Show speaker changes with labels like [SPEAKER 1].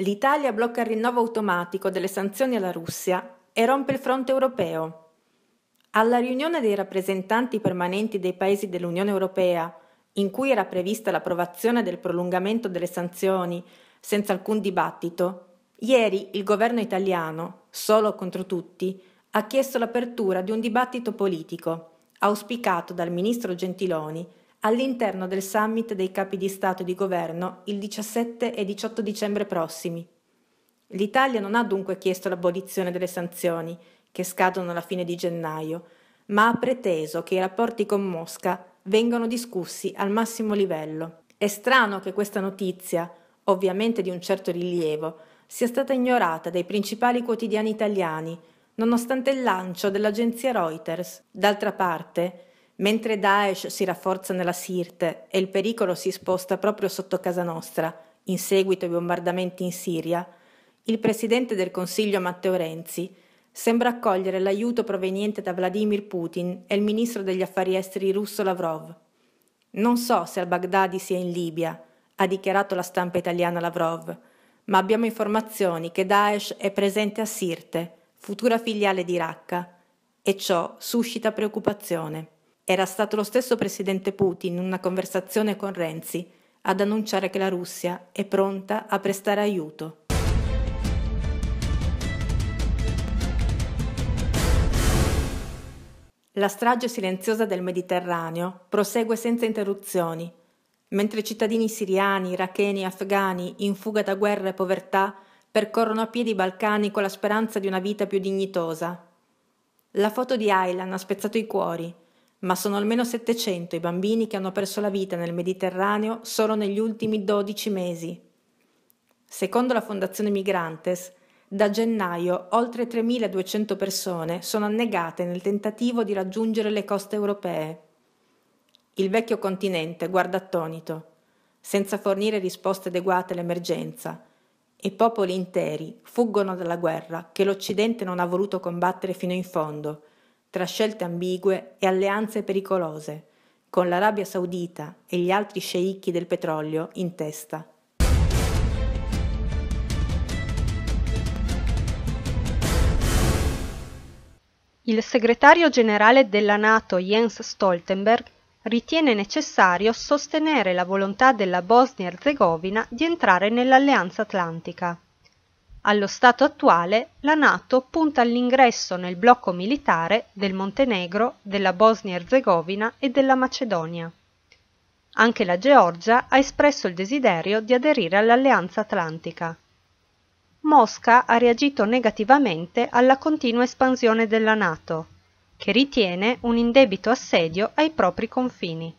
[SPEAKER 1] L'Italia blocca il rinnovo automatico delle sanzioni alla Russia e rompe il fronte europeo. Alla riunione dei rappresentanti permanenti dei paesi dell'Unione europea, in cui era prevista l'approvazione del prolungamento delle sanzioni senza alcun dibattito, ieri il governo italiano, solo contro tutti, ha chiesto l'apertura di un dibattito politico, auspicato dal ministro Gentiloni, all'interno del summit dei capi di Stato e di Governo il 17 e 18 dicembre prossimi. L'Italia non ha dunque chiesto l'abolizione delle sanzioni, che scadono alla fine di gennaio, ma ha preteso che i rapporti con Mosca vengano discussi al massimo livello. È strano che questa notizia, ovviamente di un certo rilievo, sia stata ignorata dai principali quotidiani italiani, nonostante il lancio dell'agenzia Reuters. D'altra parte, Mentre Daesh si rafforza nella Sirte e il pericolo si sposta proprio sotto casa nostra, in seguito ai bombardamenti in Siria, il presidente del Consiglio Matteo Renzi sembra accogliere l'aiuto proveniente da Vladimir Putin e il ministro degli affari esteri russo Lavrov. Non so se al-Baghdadi sia in Libia, ha dichiarato la stampa italiana Lavrov, ma abbiamo informazioni che Daesh è presente a Sirte, futura filiale di Raqqa, e ciò suscita preoccupazione. Era stato lo stesso presidente Putin in una conversazione con Renzi ad annunciare che la Russia è pronta a prestare aiuto. La strage silenziosa del Mediterraneo prosegue senza interruzioni, mentre cittadini siriani, iracheni e afghani in fuga da guerra e povertà percorrono a piedi i Balcani con la speranza di una vita più dignitosa. La foto di Aylan ha spezzato i cuori, ma sono almeno 700 i bambini che hanno perso la vita nel Mediterraneo solo negli ultimi 12 mesi. Secondo la Fondazione Migrantes, da gennaio oltre 3.200 persone sono annegate nel tentativo di raggiungere le coste europee. Il vecchio continente guarda attonito, senza fornire risposte adeguate all'emergenza, e popoli interi fuggono dalla guerra che l'Occidente non ha voluto combattere fino in fondo tra scelte ambigue e alleanze pericolose, con l'Arabia Saudita e gli altri sceicchi del petrolio in testa.
[SPEAKER 2] Il segretario generale della Nato Jens Stoltenberg ritiene necessario sostenere la volontà della Bosnia-Herzegovina di entrare nell'Alleanza Atlantica. Allo stato attuale la Nato punta all'ingresso nel blocco militare del Montenegro, della Bosnia-Erzegovina e della Macedonia. Anche la Georgia ha espresso il desiderio di aderire all'Alleanza Atlantica. Mosca ha reagito negativamente alla continua espansione della Nato, che ritiene un indebito assedio ai propri confini.